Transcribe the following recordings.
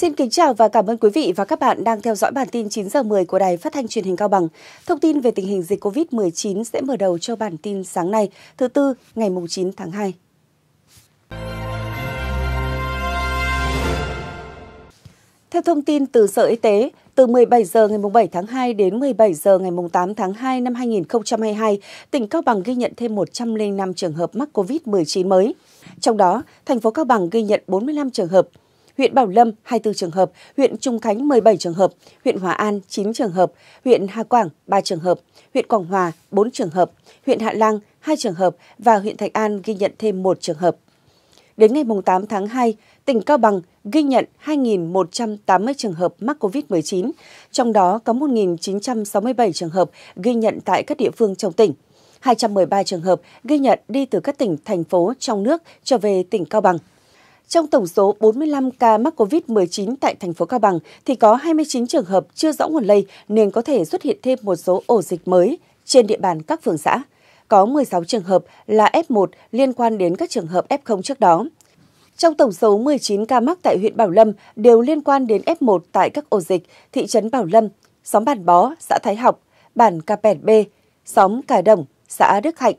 Xin kính chào và cảm ơn quý vị và các bạn đang theo dõi bản tin 9 giờ 10 của Đài Phát thanh Truyền hình Cao Bằng. Thông tin về tình hình dịch COVID-19 sẽ mở đầu cho bản tin sáng nay, thứ tư, ngày 9 tháng 2. Theo thông tin từ Sở Y tế, từ 17 giờ ngày 7 tháng 2 đến 17 giờ ngày 8 tháng 2 năm 2022, tỉnh Cao Bằng ghi nhận thêm 105 trường hợp mắc COVID-19 mới. Trong đó, thành phố Cao Bằng ghi nhận 45 trường hợp, huyện Bảo Lâm 24 trường hợp, huyện Trung Khánh 17 trường hợp, huyện Hòa An 9 trường hợp, huyện Hà Quảng 3 trường hợp, huyện Quảng Hòa 4 trường hợp, huyện Hạ Lăng 2 trường hợp và huyện Thạch An ghi nhận thêm 1 trường hợp. Đến ngày 8 tháng 2, tỉnh Cao Bằng ghi nhận 2.180 trường hợp mắc COVID-19, trong đó có 1.967 trường hợp ghi nhận tại các địa phương trong tỉnh. 213 trường hợp ghi nhận đi từ các tỉnh, thành phố trong nước trở về tỉnh Cao Bằng. Trong tổng số 45 ca mắc COVID-19 tại thành phố Cao Bằng thì có 29 trường hợp chưa rõ nguồn lây nên có thể xuất hiện thêm một số ổ dịch mới trên địa bàn các phường xã. Có 16 trường hợp là F1 liên quan đến các trường hợp F0 trước đó. Trong tổng số 19 ca mắc tại huyện Bảo Lâm đều liên quan đến F1 tại các ổ dịch thị trấn Bảo Lâm, xóm Bản Bó, xã Thái Học, bản Cà Pèn B, xóm Cà Đồng, xã Đức Hạnh,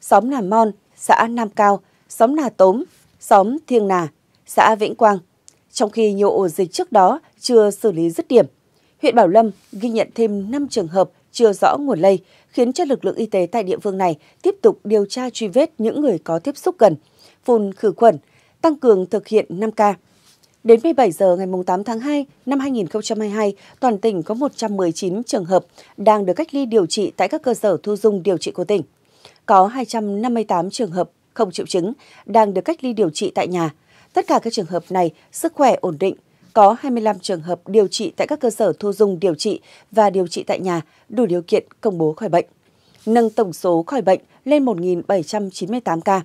xóm Nà Mon, xã Nam Cao, xóm Nà Tốm, xóm Thiêng Nà, xã Vĩnh Quang. Trong khi nhiều ổ dịch trước đó chưa xử lý dứt điểm, huyện Bảo Lâm ghi nhận thêm 5 trường hợp chưa rõ nguồn lây, khiến cho lực lượng y tế tại địa phương này tiếp tục điều tra truy vết những người có tiếp xúc gần, phun khử khuẩn, tăng cường thực hiện 5K. Đến 17 giờ ngày 8 tháng 2 năm 2022, toàn tỉnh có 119 trường hợp đang được cách ly điều trị tại các cơ sở thu dung điều trị của tỉnh. Có 258 trường hợp không triệu chứng, đang được cách ly điều trị tại nhà. Tất cả các trường hợp này sức khỏe ổn định, có 25 trường hợp điều trị tại các cơ sở thu dung điều trị và điều trị tại nhà đủ điều kiện công bố khỏi bệnh, nâng tổng số khỏi bệnh lên 1.798 ca.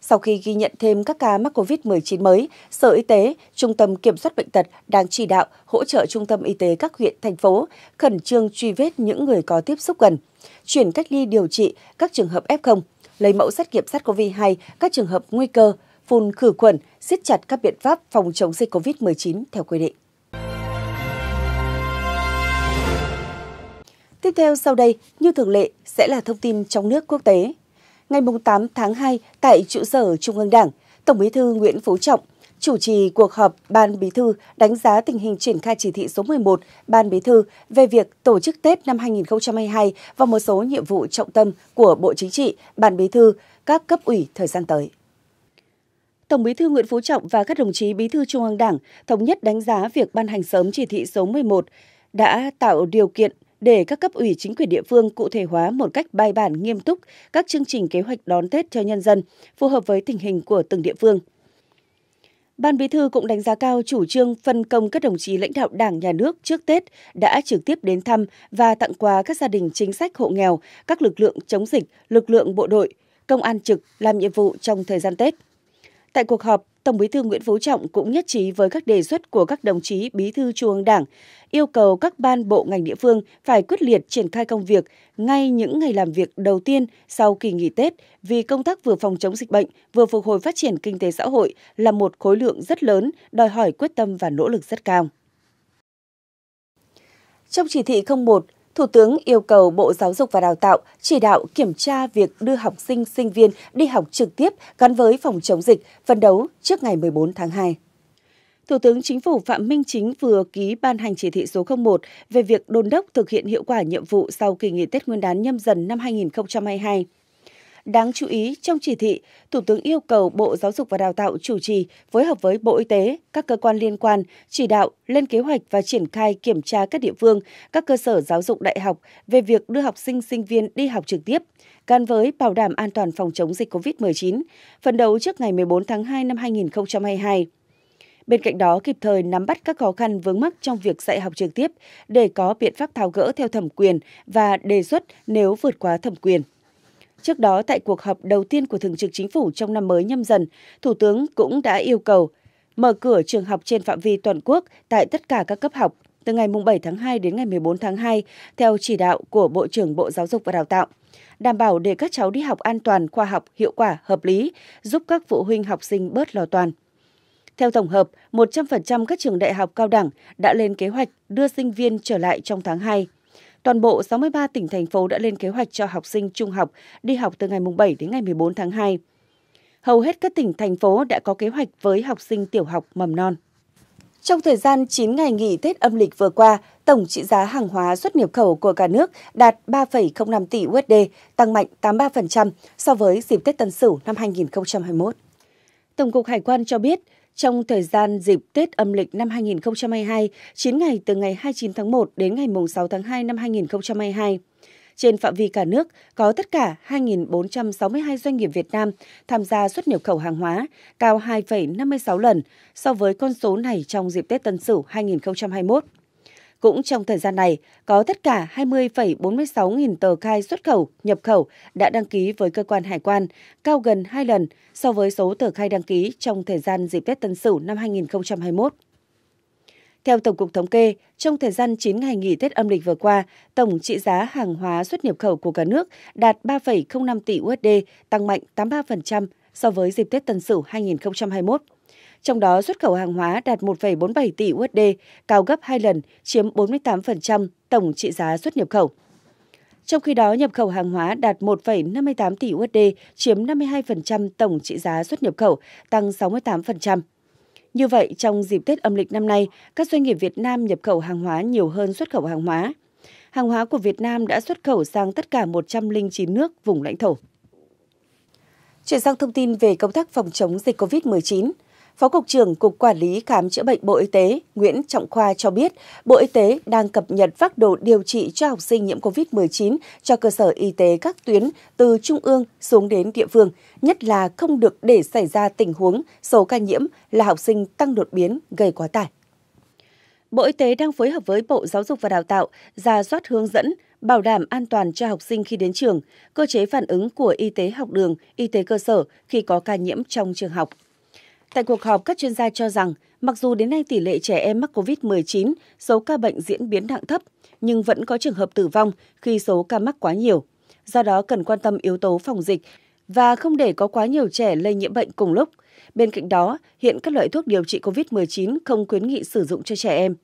Sau khi ghi nhận thêm các ca mắc COVID-19 mới, Sở Y tế, Trung tâm Kiểm soát Bệnh tật đang chỉ đạo hỗ trợ Trung tâm Y tế các huyện, thành phố khẩn trương truy vết những người có tiếp xúc gần, chuyển cách ly điều trị các trường hợp F0 lấy mẫu xét nghiệm SARS-CoV-2 các trường hợp nguy cơ, phun khử khuẩn, siết chặt các biện pháp phòng chống dịch COVID-19 theo quy định. Tiếp theo sau đây, như thường lệ, sẽ là thông tin trong nước quốc tế. Ngày 8 tháng 2, tại trụ sở Trung ương Đảng, Tổng bí thư Nguyễn Phú Trọng chủ trì cuộc họp Ban Bí thư đánh giá tình hình triển khai chỉ thị số 11 Ban Bí thư về việc tổ chức Tết năm 2022 và một số nhiệm vụ trọng tâm của Bộ Chính trị, Ban Bí thư, các cấp ủy thời gian tới. Tổng Bí thư Nguyễn Phú Trọng và các đồng chí Bí thư Trung ương Đảng thống nhất đánh giá việc ban hành sớm chỉ thị số 11 đã tạo điều kiện để các cấp ủy chính quyền địa phương cụ thể hóa một cách bài bản nghiêm túc các chương trình kế hoạch đón Tết cho nhân dân, phù hợp với tình hình của từng địa phương – Ban Bí thư cũng đánh giá cao chủ trương phân công các đồng chí lãnh đạo Đảng, Nhà nước trước Tết đã trực tiếp đến thăm và tặng quà các gia đình chính sách hộ nghèo, các lực lượng chống dịch, lực lượng bộ đội, công an trực làm nhiệm vụ trong thời gian Tết. Tại cuộc họp, Tổng Bí thư Nguyễn Phú Trọng cũng nhất trí với các đề xuất của các đồng chí Bí thư Trung ương Đảng, yêu cầu các ban bộ ngành địa phương phải quyết liệt triển khai công việc ngay những ngày làm việc đầu tiên sau kỳ nghỉ Tết vì công tác vừa phòng chống dịch bệnh, vừa phục hồi phát triển kinh tế xã hội là một khối lượng rất lớn, đòi hỏi quyết tâm và nỗ lực rất cao. Trong chỉ thị 01, Thủ tướng yêu cầu Bộ Giáo dục và Đào tạo chỉ đạo kiểm tra việc đưa học sinh sinh viên đi học trực tiếp gắn với phòng chống dịch, phân đấu trước ngày 14 tháng 2. Thủ tướng Chính phủ Phạm Minh Chính vừa ký ban hành chỉ thị số 01 về việc đôn đốc thực hiện hiệu quả nhiệm vụ sau kỳ nghỉ Tết Nguyên đán nhâm dần năm 2022. Đáng chú ý, trong chỉ thị, Thủ tướng yêu cầu Bộ Giáo dục và Đào tạo chủ trì phối hợp với Bộ Y tế, các cơ quan liên quan chỉ đạo lên kế hoạch và triển khai kiểm tra các địa phương, các cơ sở giáo dục đại học về việc đưa học sinh sinh viên đi học trực tiếp, gắn với bảo đảm an toàn phòng chống dịch COVID-19, phần đầu trước ngày 14 tháng 2 năm 2022. Bên cạnh đó, kịp thời nắm bắt các khó khăn vướng mắc trong việc dạy học trực tiếp để có biện pháp tháo gỡ theo thẩm quyền và đề xuất nếu vượt quá thẩm quyền. Trước đó, tại cuộc họp đầu tiên của Thường trực Chính phủ trong năm mới nhâm dần, Thủ tướng cũng đã yêu cầu mở cửa trường học trên phạm vi toàn quốc tại tất cả các cấp học từ ngày 7 tháng 2 đến ngày 14 tháng 2, theo chỉ đạo của Bộ trưởng Bộ Giáo dục và Đào tạo, đảm bảo để các cháu đi học an toàn, khoa học, hiệu quả, hợp lý, giúp các phụ huynh học sinh bớt lo toan. Theo tổng hợp, 100% các trường đại học cao đẳng đã lên kế hoạch đưa sinh viên trở lại trong tháng 2 toàn bộ 63 tỉnh thành phố đã lên kế hoạch cho học sinh trung học đi học từ ngày 7 đến ngày 14 tháng 2. Hầu hết các tỉnh thành phố đã có kế hoạch với học sinh tiểu học mầm non. Trong thời gian 9 ngày nghỉ Tết âm lịch vừa qua, tổng trị giá hàng hóa xuất nhập khẩu của cả nước đạt 3,05 tỷ USD, tăng mạnh 83% so với dịp Tết Tân Sửu năm 2021. Tổng cục Hải quan cho biết, trong thời gian dịp Tết âm lịch năm 2022, 9 ngày từ ngày 29 tháng 1 đến ngày 6 tháng 2 năm 2022, trên phạm vi cả nước có tất cả 2.462 doanh nghiệp Việt Nam tham gia xuất nhập khẩu hàng hóa, cao 2,56 lần so với con số này trong dịp Tết Tân Sửu 2021. Cũng trong thời gian này, có tất cả 20,46 nghìn tờ khai xuất khẩu, nhập khẩu đã đăng ký với cơ quan hải quan, cao gần 2 lần so với số tờ khai đăng ký trong thời gian dịp Tết Tân Sửu năm 2021. Theo Tổng cục Thống kê, trong thời gian 9 ngày nghỉ Tết âm lịch vừa qua, tổng trị giá hàng hóa xuất nhập khẩu của cả nước đạt 3,05 tỷ USD, tăng mạnh 83% so với dịp Tết Tân Sửu 2021 trong đó xuất khẩu hàng hóa đạt 1,47 tỷ USD, cao gấp 2 lần, chiếm 48% tổng trị giá xuất nhập khẩu. Trong khi đó, nhập khẩu hàng hóa đạt 1,58 tỷ USD, chiếm 52% tổng trị giá xuất nhập khẩu, tăng 68%. Như vậy, trong dịp Tết âm lịch năm nay, các doanh nghiệp Việt Nam nhập khẩu hàng hóa nhiều hơn xuất khẩu hàng hóa. Hàng hóa của Việt Nam đã xuất khẩu sang tất cả 109 nước vùng lãnh thổ. Chuyển sang thông tin về công tác phòng chống dịch COVID-19. Phó Cục trưởng Cục Quản lý Khám chữa bệnh Bộ Y tế Nguyễn Trọng Khoa cho biết, Bộ Y tế đang cập nhật phác đồ điều trị cho học sinh nhiễm COVID-19 cho cơ sở y tế các tuyến từ trung ương xuống đến địa phương, nhất là không được để xảy ra tình huống số ca nhiễm là học sinh tăng đột biến gây quá tải. Bộ Y tế đang phối hợp với Bộ Giáo dục và Đào tạo ra soát hướng dẫn bảo đảm an toàn cho học sinh khi đến trường, cơ chế phản ứng của y tế học đường, y tế cơ sở khi có ca nhiễm trong trường học. Tại cuộc họp, các chuyên gia cho rằng, mặc dù đến nay tỷ lệ trẻ em mắc COVID-19, số ca bệnh diễn biến nặng thấp, nhưng vẫn có trường hợp tử vong khi số ca mắc quá nhiều. Do đó cần quan tâm yếu tố phòng dịch và không để có quá nhiều trẻ lây nhiễm bệnh cùng lúc. Bên cạnh đó, hiện các loại thuốc điều trị COVID-19 không khuyến nghị sử dụng cho trẻ em.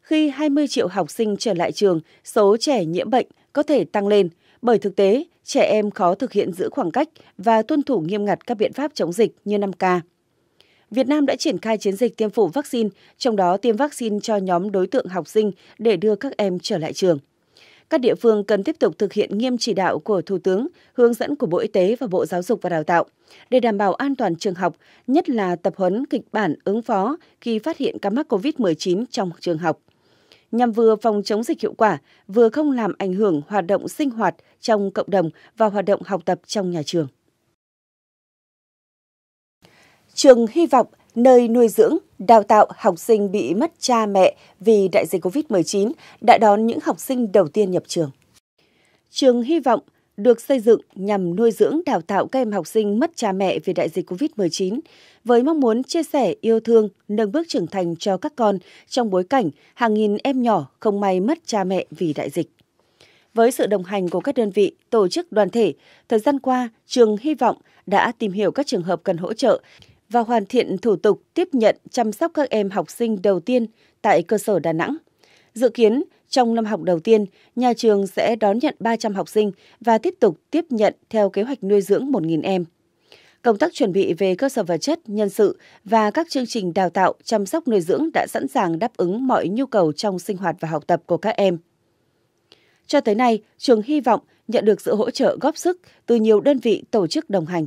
Khi 20 triệu học sinh trở lại trường, số trẻ nhiễm bệnh có thể tăng lên bởi thực tế, trẻ em khó thực hiện giữ khoảng cách và tuân thủ nghiêm ngặt các biện pháp chống dịch như 5K. Việt Nam đã triển khai chiến dịch tiêm phủ vaccine, trong đó tiêm vaccine cho nhóm đối tượng học sinh để đưa các em trở lại trường. Các địa phương cần tiếp tục thực hiện nghiêm chỉ đạo của Thủ tướng, hướng dẫn của Bộ Y tế và Bộ Giáo dục và Đào tạo để đảm bảo an toàn trường học, nhất là tập huấn kịch bản ứng phó khi phát hiện ca mắc COVID-19 trong trường học nhằm vừa phòng chống dịch hiệu quả, vừa không làm ảnh hưởng hoạt động sinh hoạt trong cộng đồng và hoạt động học tập trong nhà trường. Trường Hy vọng, nơi nuôi dưỡng, đào tạo học sinh bị mất cha mẹ vì đại dịch COVID-19 đã đón những học sinh đầu tiên nhập trường. Trường Hy vọng được xây dựng nhằm nuôi dưỡng đào tạo các em học sinh mất cha mẹ vì đại dịch COVID-19, với mong muốn chia sẻ yêu thương, nâng bước trưởng thành cho các con trong bối cảnh hàng nghìn em nhỏ không may mất cha mẹ vì đại dịch. Với sự đồng hành của các đơn vị, tổ chức đoàn thể, thời gian qua, trường hy vọng đã tìm hiểu các trường hợp cần hỗ trợ, và hoàn thiện thủ tục tiếp nhận chăm sóc các em học sinh đầu tiên tại cơ sở Đà Nẵng. Dự kiến, trong năm học đầu tiên, nhà trường sẽ đón nhận 300 học sinh và tiếp tục tiếp nhận theo kế hoạch nuôi dưỡng 1.000 em. Công tác chuẩn bị về cơ sở vật chất, nhân sự và các chương trình đào tạo, chăm sóc nuôi dưỡng đã sẵn sàng đáp ứng mọi nhu cầu trong sinh hoạt và học tập của các em. Cho tới nay, trường hy vọng nhận được sự hỗ trợ góp sức từ nhiều đơn vị tổ chức đồng hành.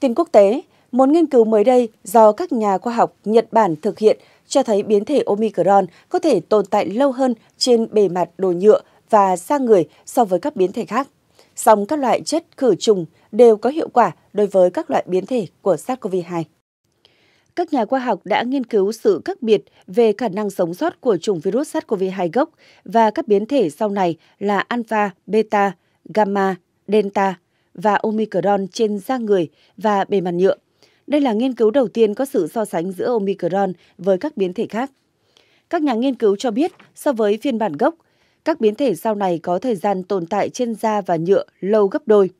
Tin quốc tế, một nghiên cứu mới đây do các nhà khoa học Nhật Bản thực hiện cho thấy biến thể Omicron có thể tồn tại lâu hơn trên bề mặt đồ nhựa và da người so với các biến thể khác. Song các loại chất khử trùng đều có hiệu quả đối với các loại biến thể của SARS-CoV-2. Các nhà khoa học đã nghiên cứu sự khác biệt về khả năng sống sót của chủng virus SARS-CoV-2 gốc và các biến thể sau này là alpha, beta, gamma, delta và omicron trên da người và bề mặt nhựa. Đây là nghiên cứu đầu tiên có sự so sánh giữa Omicron với các biến thể khác. Các nhà nghiên cứu cho biết, so với phiên bản gốc, các biến thể sau này có thời gian tồn tại trên da và nhựa lâu gấp đôi.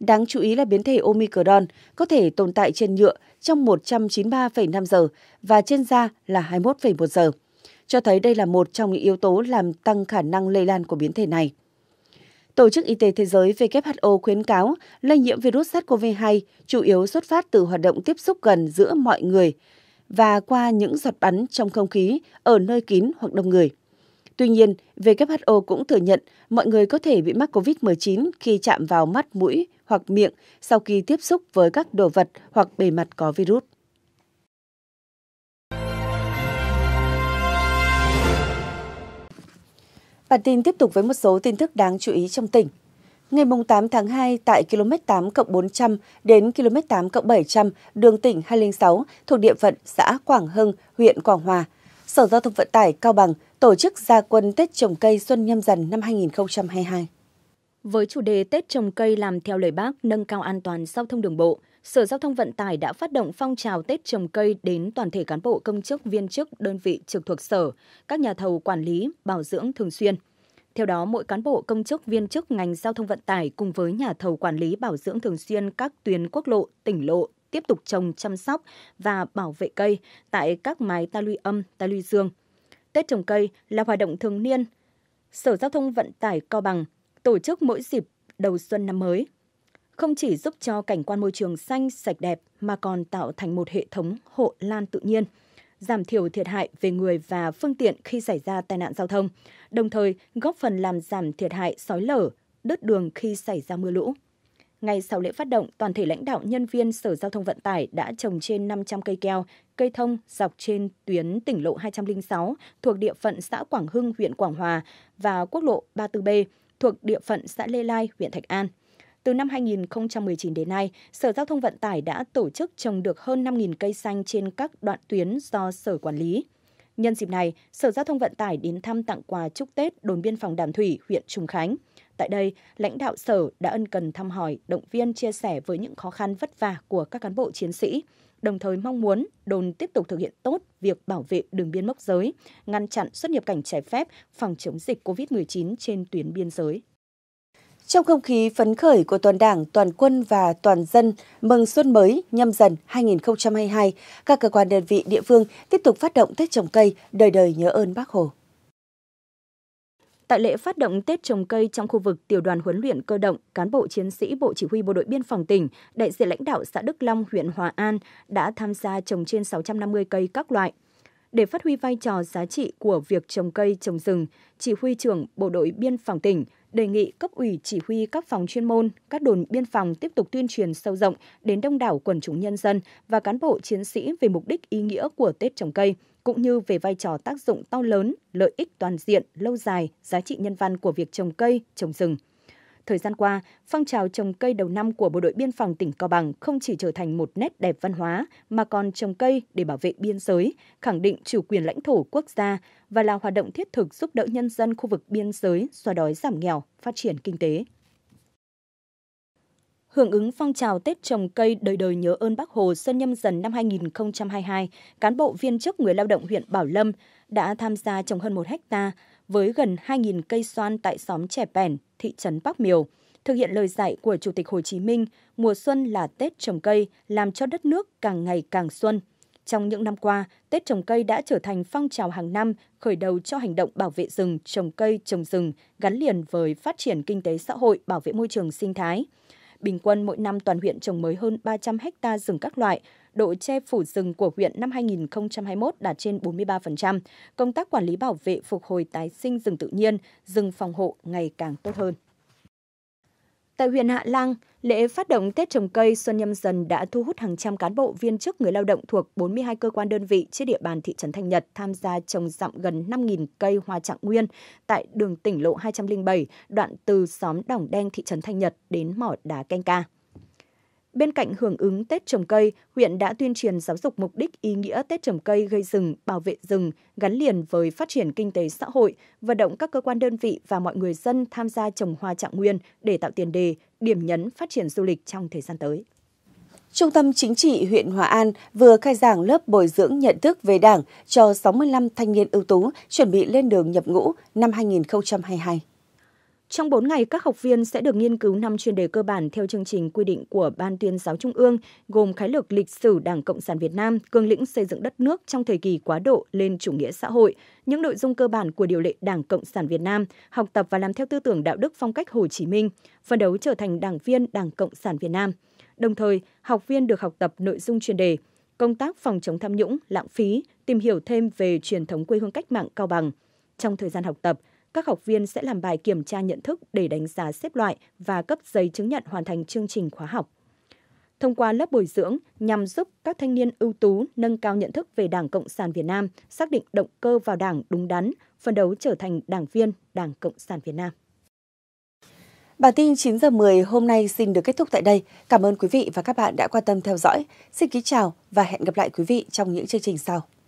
Đáng chú ý là biến thể Omicron có thể tồn tại trên nhựa trong 193,5 giờ và trên da là 21,1 giờ, cho thấy đây là một trong những yếu tố làm tăng khả năng lây lan của biến thể này. Tổ chức Y tế Thế giới WHO khuyến cáo lây nhiễm virus SARS-CoV-2 chủ yếu xuất phát từ hoạt động tiếp xúc gần giữa mọi người và qua những giọt bắn trong không khí ở nơi kín hoặc đông người. Tuy nhiên, WHO cũng thừa nhận mọi người có thể bị mắc COVID-19 khi chạm vào mắt, mũi hoặc miệng sau khi tiếp xúc với các đồ vật hoặc bề mặt có virus. Bản tin tiếp tục với một số tin tức đáng chú ý trong tỉnh. Ngày 8 tháng 2, tại km 8 400 đến km 8 700 đường tỉnh 206 thuộc địa phận xã Quảng Hưng, huyện Quảng Hòa, Sở Giao thông Vận tải Cao Bằng tổ chức gia quân Tết trồng cây Xuân Nhâm Dần năm 2022. Với chủ đề Tết trồng cây làm theo lời bác nâng cao an toàn giao thông đường bộ, Sở Giao thông Vận tải đã phát động phong trào Tết trồng cây đến toàn thể cán bộ công chức, viên chức, đơn vị trực thuộc sở, các nhà thầu quản lý, bảo dưỡng thường xuyên. Theo đó, mỗi cán bộ công chức viên chức ngành giao thông vận tải cùng với nhà thầu quản lý bảo dưỡng thường xuyên các tuyến quốc lộ, tỉnh lộ tiếp tục trồng, chăm sóc và bảo vệ cây tại các mái ta luy âm, ta luy dương. Tết trồng cây là hoạt động thường niên. Sở Giao thông Vận tải Cao Bằng tổ chức mỗi dịp đầu xuân năm mới. Không chỉ giúp cho cảnh quan môi trường xanh sạch đẹp mà còn tạo thành một hệ thống hộ lan tự nhiên, giảm thiểu thiệt hại về người và phương tiện khi xảy ra tai nạn giao thông, đồng thời góp phần làm giảm thiệt hại sói lở, đứt đường khi xảy ra mưa lũ. Ngay sau lễ phát động, toàn thể lãnh đạo nhân viên Sở Giao thông Vận tải đã trồng trên 500 cây keo, cây thông dọc trên tuyến tỉnh lộ 206 thuộc địa phận xã Quảng Hưng, huyện Quảng Hòa và quốc lộ 34B thuộc địa phận xã Lê Lai, huyện Thạch An. Từ năm 2019 đến nay, Sở Giao thông Vận tải đã tổ chức trồng được hơn 5.000 cây xanh trên các đoạn tuyến do Sở quản lý. Nhân dịp này, Sở Giao thông Vận tải đến thăm tặng quà chúc Tết đồn biên phòng Đàm Thủy, huyện Trùng Khánh. Tại đây, lãnh đạo Sở đã ân cần thăm hỏi, động viên chia sẻ với những khó khăn vất vả của các cán bộ chiến sĩ, đồng thời mong muốn đồn tiếp tục thực hiện tốt việc bảo vệ đường biên mốc giới, ngăn chặn xuất nhập cảnh trái phép, phòng chống dịch COVID-19 trên tuyến biên giới. Trong không khí phấn khởi của toàn đảng, toàn quân và toàn dân mừng xuân mới nhâm dần 2022, các cơ quan đơn vị địa phương tiếp tục phát động Tết trồng cây, đời đời nhớ ơn Bác Hồ. Tại lễ phát động Tết trồng cây trong khu vực tiểu đoàn huấn luyện cơ động, cán bộ chiến sĩ Bộ Chỉ huy Bộ đội Biên phòng tỉnh, đại diện lãnh đạo xã Đức Long, huyện Hòa An đã tham gia trồng trên 650 cây các loại. Để phát huy vai trò giá trị của việc trồng cây trồng rừng, Chỉ huy trưởng Bộ đội Biên phòng tỉnh đề nghị cấp ủy chỉ huy các phòng chuyên môn, các đồn biên phòng tiếp tục tuyên truyền sâu rộng đến đông đảo quần chúng nhân dân và cán bộ chiến sĩ về mục đích ý nghĩa của Tết trồng cây, cũng như về vai trò tác dụng to lớn, lợi ích toàn diện, lâu dài, giá trị nhân văn của việc trồng cây, trồng rừng – Thời gian qua, phong trào trồng cây đầu năm của Bộ đội Biên phòng tỉnh Cao Bằng không chỉ trở thành một nét đẹp văn hóa, mà còn trồng cây để bảo vệ biên giới, khẳng định chủ quyền lãnh thổ quốc gia và là hoạt động thiết thực giúp đỡ nhân dân khu vực biên giới xóa đói giảm nghèo, phát triển kinh tế. Hưởng ứng phong trào Tết trồng cây đời đời nhớ ơn Bác Hồ Xuân Nhâm Dần năm 2022, cán bộ viên chức người lao động huyện Bảo Lâm đã tham gia trồng hơn 1 hecta với gần 2.000 cây xoan tại xóm Trẻ Pèn, thị trấn Bắc Miều, thực hiện lời dạy của Chủ tịch Hồ Chí Minh, mùa xuân là Tết trồng cây, làm cho đất nước càng ngày càng xuân. Trong những năm qua, Tết trồng cây đã trở thành phong trào hàng năm khởi đầu cho hành động bảo vệ rừng, trồng cây, trồng rừng gắn liền với phát triển kinh tế xã hội, bảo vệ môi trường sinh thái. Bình quân mỗi năm toàn huyện trồng mới hơn 300 ha rừng các loại, độ che phủ rừng của huyện năm 2021 đạt trên 43%, công tác quản lý bảo vệ phục hồi tái sinh rừng tự nhiên, rừng phòng hộ ngày càng tốt hơn. Tại huyện Hạ Lang, lễ phát động Tết trồng cây Xuân Nhâm Dần đã thu hút hàng trăm cán bộ viên chức người lao động thuộc 42 cơ quan đơn vị trên địa bàn thị trấn Thanh Nhật tham gia trồng dặm gần 5.000 cây hoa trạng nguyên tại đường tỉnh lộ 207, đoạn từ xóm Đỏng Đen thị trấn Thanh Nhật đến mỏ đá Canh Ca. Bên cạnh hưởng ứng Tết trồng cây, huyện đã tuyên truyền giáo dục mục đích ý nghĩa Tết trồng cây gây rừng, bảo vệ rừng gắn liền với phát triển kinh tế xã hội, vận động các cơ quan đơn vị và mọi người dân tham gia trồng hoa trạng nguyên để tạo tiền đề, điểm nhấn phát triển du lịch trong thời gian tới. Trung tâm Chính trị huyện Hòa An vừa khai giảng lớp bồi dưỡng nhận thức về Đảng cho 65 thanh niên ưu tú chuẩn bị lên đường nhập ngũ năm 2022. Trong 4 ngày, các học viên sẽ được nghiên cứu 5 chuyên đề cơ bản theo chương trình quy định của Ban tuyên giáo Trung ương, gồm khái lược lịch sử Đảng Cộng sản Việt Nam, cương lĩnh xây dựng đất nước trong thời kỳ quá độ lên chủ nghĩa xã hội, những nội dung cơ bản của điều lệ Đảng Cộng sản Việt Nam, học tập và làm theo tư tưởng đạo đức phong cách Hồ Chí Minh, phấn đấu trở thành đảng viên Đảng Cộng sản Việt Nam. Đồng thời, học viên được học tập nội dung chuyên đề công tác phòng chống tham nhũng, lãng phí, tìm hiểu thêm về truyền thống quê hương cách mạng Cao Bằng. Trong thời gian học tập, các học viên sẽ làm bài kiểm tra nhận thức để đánh giá xếp loại và cấp giấy chứng nhận hoàn thành chương trình khóa học. Thông qua lớp bồi dưỡng nhằm giúp các thanh niên ưu tú nâng cao nhận thức về Đảng Cộng sản Việt Nam, xác định động cơ vào Đảng đúng đắn, phấn đấu trở thành đảng viên Đảng Cộng sản Việt Nam. Bản tin 9 giờ 10 hôm nay xin được kết thúc tại đây. Cảm ơn quý vị và các bạn đã quan tâm theo dõi. Xin kính chào và hẹn gặp lại quý vị trong những chương trình sau.